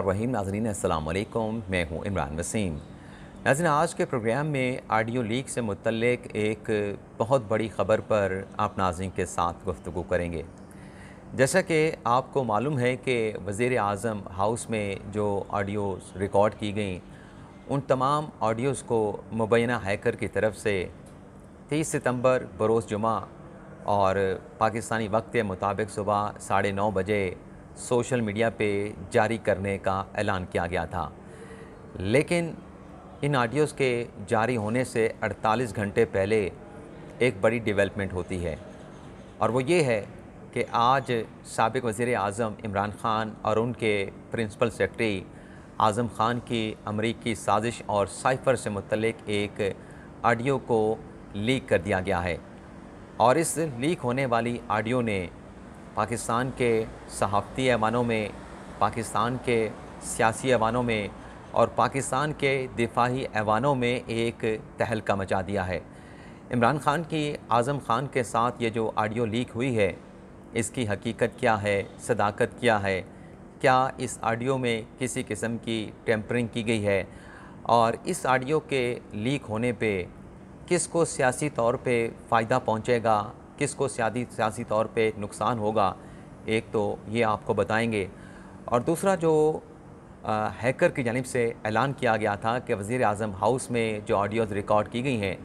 रहीम नाजरीन असल मैं हूँ इमरान वसीम नाजिन आज के प्रोग्राम में आडियो लीक से मुतलक एक बहुत बड़ी ख़बर पर आप नाजिन के साथ गुफ्तु करेंगे जैसा कि आपको मालूम है कि वज़ी अजम हाउस में जो ऑडियोज़ रिकॉर्ड की गई उन तमाम ऑडियोज़ को मुबैना हैकर की तरफ से तेईस सितम्बर बरोज़ जुमा और पाकिस्तानी वक्त के मुताबिक सुबह साढ़े नौ बजे सोशल मीडिया पे जारी करने का ऐलान किया गया था लेकिन इन ऑडियोज़ के जारी होने से 48 घंटे पहले एक बड़ी डेवलपमेंट होती है और वो ये है कि आज सबक वज़ी अज़म इमरान ख़ान और उनके प्रिंसिपल सेक्रेटरी आज़म ख़ान की अमरीकी साजिश और साइफर से मुतलक एक ऑडियो को लीक कर दिया गया है और इस लीक होने वाली ऑडियो ने पाकिस्तान के सहाफ़ती ऐवानों में पाकिस्तान के सियासी ऐवानों में और पाकिस्तान के दिफाही ऐवानों में एक तहलका मचा दिया है इमरान खान की आज़म खान के साथ ये जो आडियो लीक हुई है इसकी हकीकत क्या है सदाकत क्या है क्या इस आडियो में किसी किस्म की टेम्परिंग की गई है और इस आडियो के लीक होने पे किसको सियासी तौर पे फ़ायदा पहुंचेगा किसको सियादी सियासी तौर पे नुकसान होगा एक तो ये आपको बताएंगे और दूसरा जो आ, हैकर की जानब से ऐलान किया गया था कि वज़ी अजम हाउस में जो ऑडियोज़ रिकॉर्ड की गई हैं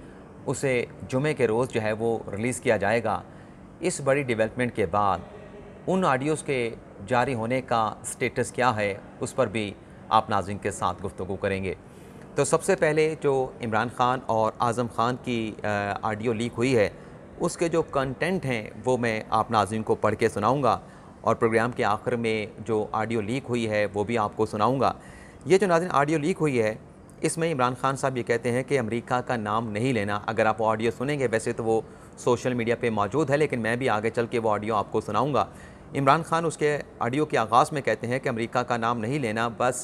उसे जुमे के रोज़ जो है वो रिलीज़ किया जाएगा इस बड़ी डेवलपमेंट के बाद उन ऑडियोज़ के जारी होने का स्टेटस क्या है उस पर भी आप नाजिन के साथ गुफ्तु करेंगे तो सबसे पहले जो इमरान ख़ान और आज़म ख़ान की ऑडियो लीक हुई है उसके जो कंटेंट हैं वो मैं आप नाजीन को पढ़ के सुनाऊँगा और प्रोग्राम के आखिर में जो ऑडियो लीक हुई है वो भी आपको सुनाऊँगा ये जो नाजिन ऑडियो लीक हुई है इसमें इमरान खान साहब ये कहते हैं कि अमेरिका का नाम नहीं लेना अगर आप ऑडियो सुनेंगे वैसे तो वो सोशल मीडिया पे मौजूद है लेकिन मैं भी आगे चल के वो ऑडियो आपको सुनाऊंगा इमरान खान उसके ऑडियो के आगाज़ में कहते हैं कि अमेरिका का नाम नहीं लेना बस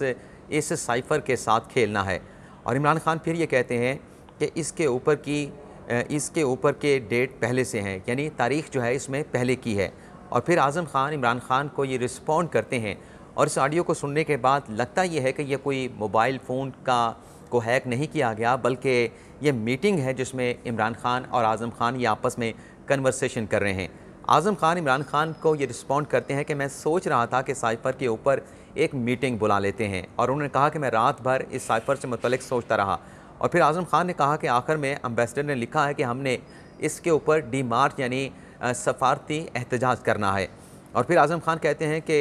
इस साइफ़र के साथ खेलना है और इमरान खान फिर ये कहते हैं कि इसके ऊपर की इसके ऊपर के डेट पहले से हैं यानी तारीख जो है इसमें पहले की है और फिर आज़म खान इमरान खान को ये रिस्पॉन्ड करते हैं और इस ऑडियो को सुनने के बाद लगता ये है कि यह कोई मोबाइल फ़ोन का को हैक नहीं किया गया बल्कि ये मीटिंग है जिसमें इमरान खान और आज़म खान ये आपस में कन्वर्सेशन कर रहे हैं आज़म खान इमरान खान को ये रिस्पॉन्ड करते हैं कि मैं सोच रहा था कि साइफ़र के ऊपर एक मीटिंग बुला लेते हैं और उन्होंने कहा कि मैं रात भर इस साइफ़र से मतलब सोचता रहा और फिर आज़म खान ने कहा कि आखिर में अम्बेसडर ने लिखा है कि हमने इसके ऊपर डी मार्च यानी सफारती एहतजाज करना है और फिर आज़म खान कहते हैं कि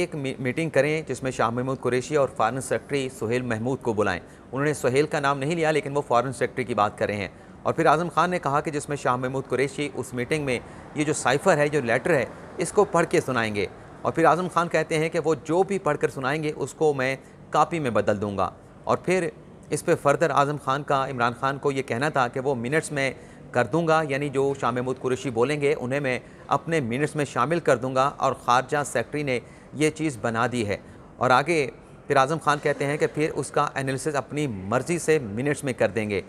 एक मीटिंग करें जिसमें शाह महमूद कुरेशी और फ़ॉरेन सेक्रेटरी सुहेल महमूद को बुलाएं उन्होंने सुहेल का नाम नहीं लिया लेकिन वो फ़ॉरेन सेक्रेटरी की बात कर रहे हैं और फिर आज़म खान ने कहा कि जिसमें शाह महमूद कुरेशी उस मीटिंग में ये जो साइफ़र है जो लेटर है इसको पढ़ के सुनाएंगे और फिर आज़म खान कहते हैं कि वो जो भी पढ़ कर सुनाएंगे उसको मैं कापी में बदल दूँगा और फिर इस पर फर्दर आज़म खान का इमरान खान को ये कहना था कि वो मिनट्स में कर दूंगा यानी जो शाह महमूद कुरेशी बोलेंगे उन्हें मैं अपने मिनट्स में शामिल कर दूंगा और ख़ारजा सेक्रटरी ने ये चीज़ बना दी है और आगे फिर आज़म खान कहते हैं कि फिर उसका एनालिसिस अपनी मर्ज़ी से मिनट्स में कर देंगे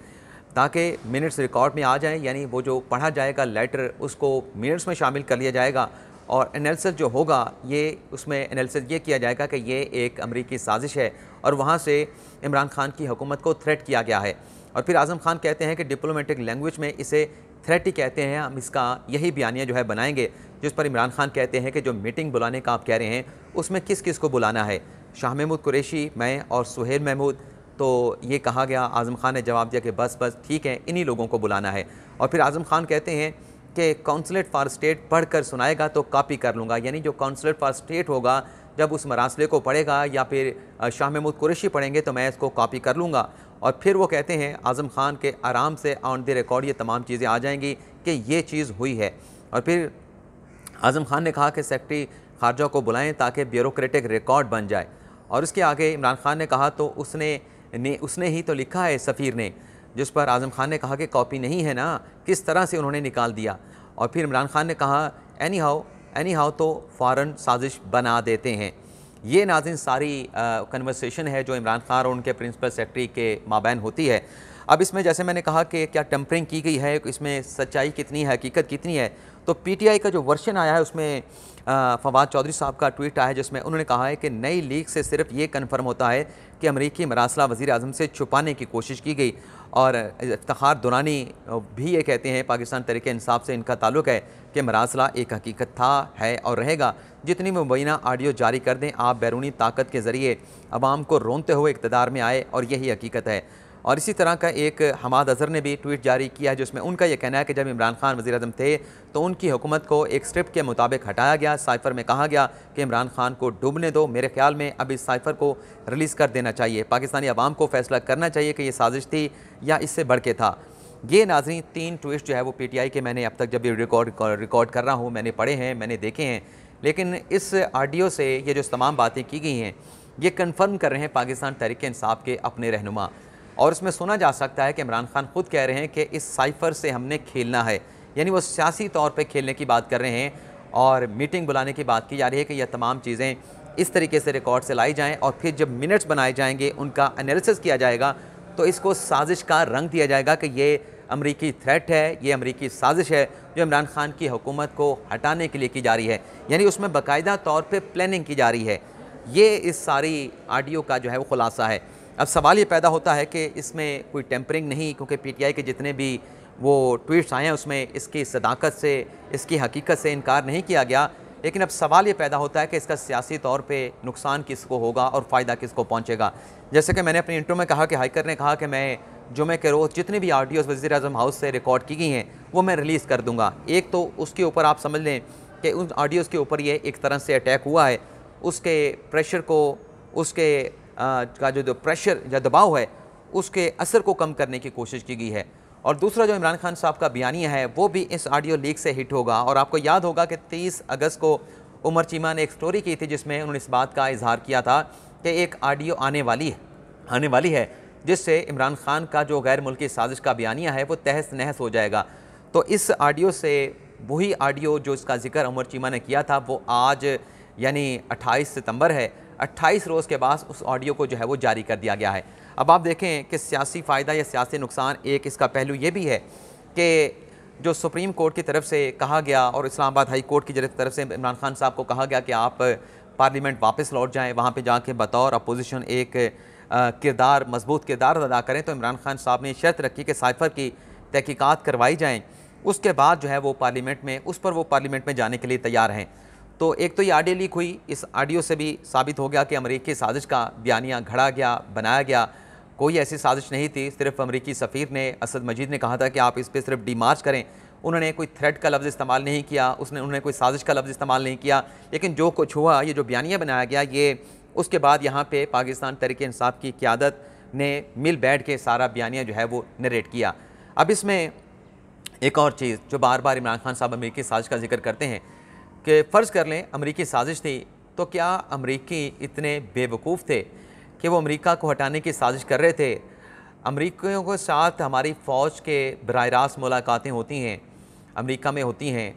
ताकि मिनट्स रिकॉर्ड में आ जाएँ यानी वो जो पढ़ा जाएगा लेटर उसको मिनट्स में शामिल कर लिया जाएगा और एनालिसिस जो होगा ये उसमें एनालिसिस ये किया जाएगा कि ये एक अमरीकी साजिश है और वहाँ से इमरान खान की हुकूमत को थ्रेट किया गया है और फिर आज़म खान कहते हैं कि डिप्लोमेटिक लैंग्वेज में इसे थ्रेट ही कहते हैं हम इसका यही बयानिया जो है बनाएंगे जिस पर इमरान खान कहते हैं कि जो मीटिंग बुलाने का आप कह रहे हैं उसमें किस किस को बुलाना है शाह महमूद कुरेशी मैं और सुहेल महमूद तो ये कहा गया आज़म खान ने जवाब दिया कि बस बस ठीक है इन्हीं लोगों को बुलाना है और फिर आज़म खान कहते हैं के काउंसलेट फॉर स्टेट पढ़कर सुनाएगा तो कॉपी कर लूँगा यानी जो काउंसलेट फॉर स्टेट होगा जब उस मरासले को पढ़ेगा या फिर शाह महमूद कुरेशी पढ़ेंगे तो मैं इसको कॉपी कर लूँगा और फिर वो कहते हैं आज़म खान के आराम से ऑन द रिकॉर्ड ये तमाम चीज़ें आ जाएंगी कि ये चीज़ हुई है और फिर आज़म खान ने कहा कि सेक्रटरी खारजा को बुलाएं ताकि ब्यूरोक्रेटिक रिकॉर्ड बन जाए और उसके आगे इमरान खान ने कहा तो उसने ने उसने ही तो लिखा है सफ़ीर ने जिस पर आज़म खान ने कहा कि कॉपी नहीं है ना किस तरह से उन्होंने निकाल दिया और फिर इमरान खान ने कहा एनी हाउ एनी हाउ तो फ़ौर साजिश बना देते हैं ये नाजिन सारी कन्वर्सेशन है जो इमरान खान और उनके प्रिंसिपल सेक्रेटरी के माबैन होती है अब इसमें जैसे मैंने कहा कि क्या टम्परिंग की गई है इसमें सच्चाई कितनी है हकीकत कितनी है तो पीटीआई का जो वर्शन आया है उसमें फवाद चौधरी साहब का ट्वीट आया है जिसमें उन्होंने कहा है कि नई लीक से सिर्फ ये कन्फर्म होता है कि अमरीकी मरासला वज़ी अजम से छुपाने की कोशिश की गई और इफ्तार दुरानी भी ये कहते हैं पाकिस्तान तरीके इंसाब से इनका ताल्लुक है कि मरासला एक हकीकत था है और रहेगा जितनी मुबैना आडियो जारी कर दें आप बैरूनी ताकत के ज़रिए आवाम को रोनते हुए इकतदार में आए और यही हकीकत है और इसी तरह का एक हमाद अजहर ने भी ट्वीट जारी किया है जिसमें उनका यह कहना है कि जब इमरान खान वजी अजम थे तो उनकी हुकूमत को एक स्क्रिप्ट के मुताबिक हटाया गया साइफर में कहा गया कि इमरान खान को डूबने दो मेरे ख्याल में अब इस साइफर को रिलीज़ कर देना चाहिए पाकिस्तानी आवाम को फैसला करना चाहिए कि यह साजिश थी या इससे बढ़ के था ये नाजरी तीन ट्वीट जो है वो पी टी आई के मैंने अब तक जब भी रिकॉर्ड रिकॉर्ड कर रहा हूँ मैंने पढ़े हैं मैंने देखे हैं लेकिन इस आडियो से ये जो तमाम बातें की गई हैं ये कन्फर्म कर रहे हैं पाकिस्तान तहरीक इंसाफ के अपने रहनुमा और उसमें सुना जा सकता है कि इमरान खान खुद कह रहे हैं कि इस साइफर से हमने खेलना है यानी वो सियासी तौर पर खेलने की बात कर रहे हैं और मीटिंग बुलाने की बात की जा रही है कि यह तमाम चीज़ें इस तरीके से रिकॉर्ड से लाई जाएँ और फिर जब मिनट्स बनाए जाएंगे उनका एनालिसिस किया जाएगा तो इसको साजिश का रंग दिया जाएगा कि ये अमरीकी थ्रेट है ये अमरीकी साजिश है जो इमरान खान की हुकूमत को हटाने के लिए की जा रही है यानी उसमें बाकायदा तौर पर प्लानिंग की जा रही है ये इस सारी आडियो का जो है वो खुलासा है अब सवाल ये पैदा होता है कि इसमें कोई टेम्परिंग नहीं क्योंकि पीटीआई के जितने भी वो ट्वीट्स आए हैं उसमें इसकी सदाकत से इसकी हकीकत से इनकार नहीं किया गया लेकिन अब सवाल ये पैदा होता है कि इसका सियासी तौर पे नुकसान किसको होगा और फ़ायदा किसको पहुंचेगा जैसे कि मैंने अपने इंटरव्यू में कहा कि हाइकर ने कहा कि मैं जुमे के रोज़ जितने भी आर टी वज़ी अजम हाउस से रिकॉर्ड की गई हैं वो मैं रिलीज़ कर दूँगा एक तो उसके ऊपर आप समझ लें कि उन आर के ऊपर ये एक तरह से अटैक हुआ है उसके प्रेशर को उसके का जो प्रेशर या दबाव है उसके असर को कम करने की कोशिश की गई है और दूसरा जो इमरान खान साहब का बयानिया है वो भी इस ऑडियो लीक से हिट होगा और आपको याद होगा कि 30 अगस्त को उमर चीमा ने एक स्टोरी की थी जिसमें उन्होंने इस बात का इजहार किया था कि एक ऑडियो आने वाली है आने वाली है जिससे इमरान खान का जो गैर मुल्की साजिश का बयानिया है वो तहस नहस हो जाएगा तो इस ऑडियो से वही ऑडियो जो इसका जिक्र उमर चीमा ने किया था वो आज यानी 28 सितंबर है 28 रोज़ के बाद उस ऑडियो को जो है वो जारी कर दिया गया है अब आप देखें कि सियासी फ़ायदा या सियासी नुकसान एक इसका पहलू ये भी है कि जो सुप्रीम कोर्ट की तरफ से कहा गया और इस्लामाबाद हाई कोर्ट की तरफ से इमरान खान साहब को कहा गया कि आप पार्लियामेंट वापस लौट जाएं वहाँ पे जाके बतौर अपोजिशन एक किरदार मजबूत किरदार अदा करें तो इमरान खान साहब ने शर्त रखी कि साइफर की तहकीक़ात करवाई जाएँ उसके बाद जो है वो पार्लियामेंट में उस पर वो पार्लियामेंट में जाने के लिए तैयार हैं तो एक तो ये आडियो लीक हुई इस आडियो से भी साबित हो गया कि अमरीकी साजिश का बयानिया घड़ा गया बनाया गया कोई ऐसी साजिश नहीं थी सिर्फ अमरीकी सफ़ीर ने असद मजीद ने कहा था कि आप इस पर सिर्फ डी मार्च करें उन्होंने कोई थ्रेड का लफ्ज़ इस्तेमाल नहीं किया उसने उन्होंने कोई साजिश का लफ्ज़ इस्तेमाल नहीं किया लेकिन जो कुछ हुआ ये जो बयानिया बनाया गया ये उसके बाद यहाँ पर पाकिस्तान तरीक इंसाफ की क्यादत ने मिल बैठ के सारा बयानिया जो है वो नरेट किया अब इसमें एक और चीज़ जो बार बार इमरान खान साहब अमेरिकी साजिश का जिक्र करते हैं कि फ़र्ज़ कर लें अमरीकी साजिश थी तो क्या अमरीकी इतने बेवकूफ़ थे कि वो अमरीका को हटाने की साजिश कर रहे थे अमरीकियों के साथ हमारी फ़ौज के बर रास्त मुलाकातें होती हैं अमरीका में होती हैं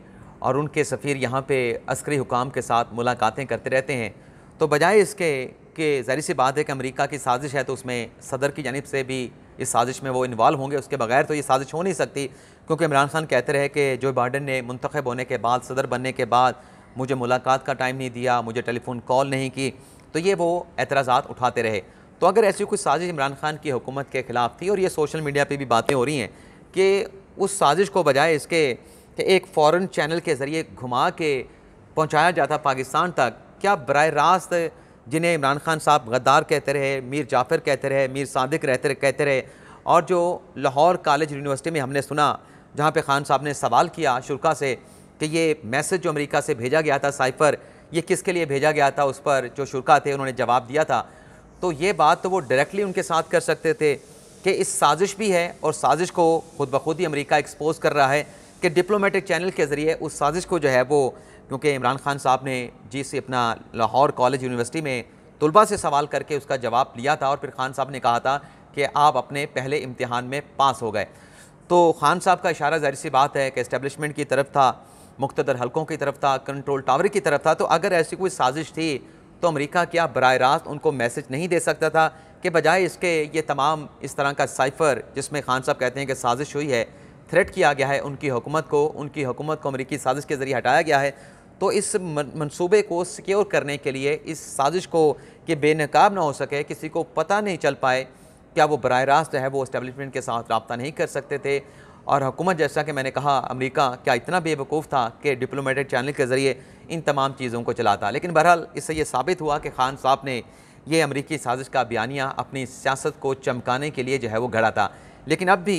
और उनके सफ़ीर यहाँ पे अस्करी हुकाम के साथ मुलाकातें करते रहते हैं तो बजाय इसके कि जहरी सी बात है कि अमरीका की साजिश है तो उसमें सदर की जानब से भी इस साजिश में वो इन्वाल्व होंगे उसके बगैर तो ये साजिश हो नहीं सकती क्योंकि इमरान खान कहते रहे कि जो बाइडन ने मुंतखब होने के बाद सदर बनने के बाद मुझे मुलाकात का टाइम नहीं दिया मुझे टेलीफोन कॉल नहीं की तो ये वो एतराज़ा उठाते रहे तो अगर ऐसी कोई साजिश इमरान खान की हुकूमत के ख़िलाफ़ थी और ये सोशल मीडिया पर भी बातें हो रही हैं कि उस साजिश को बजाय इसके कि एक फ़ॉरन चैनल के ज़रिए घुमा के पहुँचाया जाता पाकिस्तान तक क्या बर रास्त जिन्हें इमरान खान साहब गद्दार कहते रहे मीर जाफिर कहते रहे मीर सादिक रहते कहते रहे और जो लाहौर कॉलेज यूनिवर्सिटी में हमने सुना जहाँ पर खान साहब ने सवाल किया शुरा से कि ये मैसेज जो अमरीका से भेजा गया था साइफर ये किसके लिए भेजा गया था उस पर जो शुरा थे उन्होंने जवाब दिया था तो ये बात तो वो डायरेक्टली उनके साथ कर सकते थे कि इस साजिश भी है और साजिश को खुद ब खुद ही अमरीका एक्सपोज कर रहा है कि डिप्लोमेटिक चैनल के ज़रिए उस साजिश को जो है वो क्योंकि इमरान खान साहब ने जी से अपना लाहौर कॉलेज यूनिवर्सिटी में तलबा से सवाल करके उसका जवाब लिया था और फिर खान साहब ने कहा था कि आप अपने पहले इम्तहान में पास हो गए तो खान साहब का इशारा जाहिर सी बात है कि इस्टेबलिशमेंट की तरफ था मुख्तर हलकों की तरफ था कंट्रोल टावर की तरफ था तो अगर ऐसी कोई साजिश थी तो अमेरिका क्या बर रास्त उनको मैसेज नहीं दे सकता था कि बजाय इसके ये तमाम इस तरह का साइफ़र जिसमें खान साहब कहते हैं कि साजिश हुई है थ्रेट किया गया है उनकी हुकूमत को उनकी हुकूमत को अमरीकी साजिश के ज़रिए हटाया गया है तो इस मनसूबे को सिक्योर करने के लिए इस साजिश को कि बेनकाब ना हो सके किसी को पता नहीं चल पाए क्या वो बर रास्त जो है वो इस्टेबलिशमेंट के साथ रबता नहीं कर सकते थे और हुकूमत जैसा कि मैंने कहा अमरीका क्या इतना बेवकूफ़ था कि डिप्लोमेटिक चैनल के ज़रिए इन तमाम चीज़ों को चलाता लेकिन बहरहाल इससे ये साबित हुआ कि खान साहब ने ये अमरीकी साजिश का बयानिया अपनी सियासत को चमकाने के लिए जो है वो घड़ा था लेकिन अब भी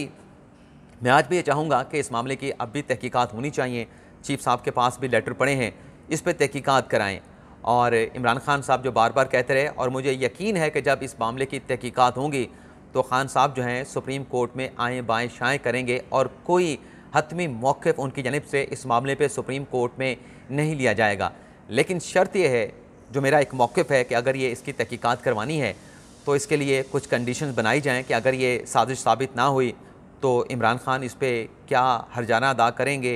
मैं आज भी ये चाहूँगा कि इस मामले की अब भी तहकीक़ात होनी चाहिए चीफ साहब के पास भी लेटर पड़े हैं इस पर तहकीक़ात कराएँ और इमरान खान साहब जो बार बार कहते रहे और मुझे यकीन है कि जब इस मामले की तहकीक़ात होंगी तो खान साहब जो हैं सुप्रीम कोर्ट में आएँ बाएँ शाएँ करेंगे और कोई हतमी मौक़ उनकी जानब से इस मामले पर सुप्रीम कोर्ट में नहीं लिया जाएगा लेकिन शर्त यह है जो मेरा एक मौक़ है कि अगर ये इसकी तहकीकत करवानी है तो इसके लिए कुछ कंडीशन बनाई जाएँ कि अगर ये साजिश साबित ना हुई तो इमरान खान इस पर क्या हरजाना अदा करेंगे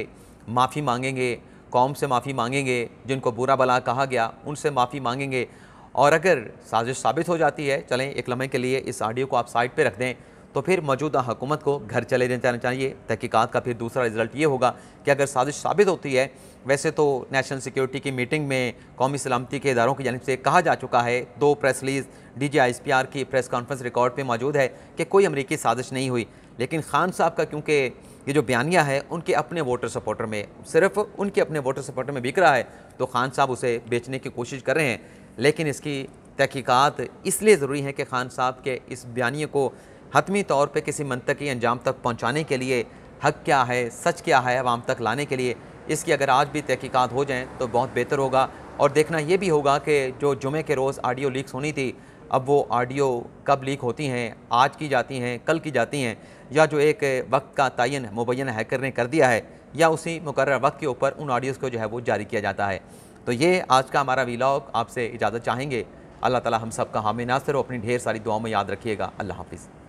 माफ़ी मांगेंगे कौम से माफ़ी मांगेंगे जिनको बुरा भला कहा गया उनसे माफ़ी मांगेंगे और अगर साजिश साबित हो जाती है चलें एक लम्हे के लिए इस ऑडियो को आप साइड पर रख दें तो फिर मौजूदा हुकूमत को घर चले जाना चाहिए तहकीकात का फिर दूसरा रिजल्ट ये होगा कि अगर साजिश साबित होती है वैसे तो नेशनल सिक्योरिटी की मीटिंग में कौमी सलामती के इदारों की जानब से कहा जा चुका है दो press release D G I P R की प्रेस कॉन्फ्रेंस रिकॉर्ड पर मौजूद है कि कोई अमरीकी साजिश नहीं हुई लेकिन खान साहब का क्योंकि ये जो बयानिया है उनके अपने वोटर सपोर्टर में सिर्फ उनके अपने वोटर सपोर्टर में बिक रहा है तो खान साहब उसे बेचने की कोशिश कर रहे हैं लेकिन इसकी तहकीक़ात इसलिए ज़रूरी है कि खान साहब के इस बयानी को हतमी तौर पर किसी मनतकी अंजाम तक पहुँचाने के लिए हक क्या है सच क्या है आवाम तक लाने के लिए इसकी अगर आज भी तहकीक़ात हो जाएँ तो बहुत बेहतर होगा और देखना ये भी होगा कि जो जुमे के रोज़ आडियो लीक्स होनी थी अब वो आडियो कब लीक होती हैं आज की जाती हैं कल की जाती हैं या जो एक वक्त का तयन मुबैन हैकर ने कर दिया है या उसी मुकर वक्त के ऊपर उन ऑडियोज़ को जो है वो जारी किया जाता है तो ये आज का हमारा वीलॉग आपसे इजाज़त चाहेंगे अल्लाह ताला हम सब का हामी नासिर अपनी ढेर सारी दुआओं में याद रखिएगा अल्लाह हाफिज़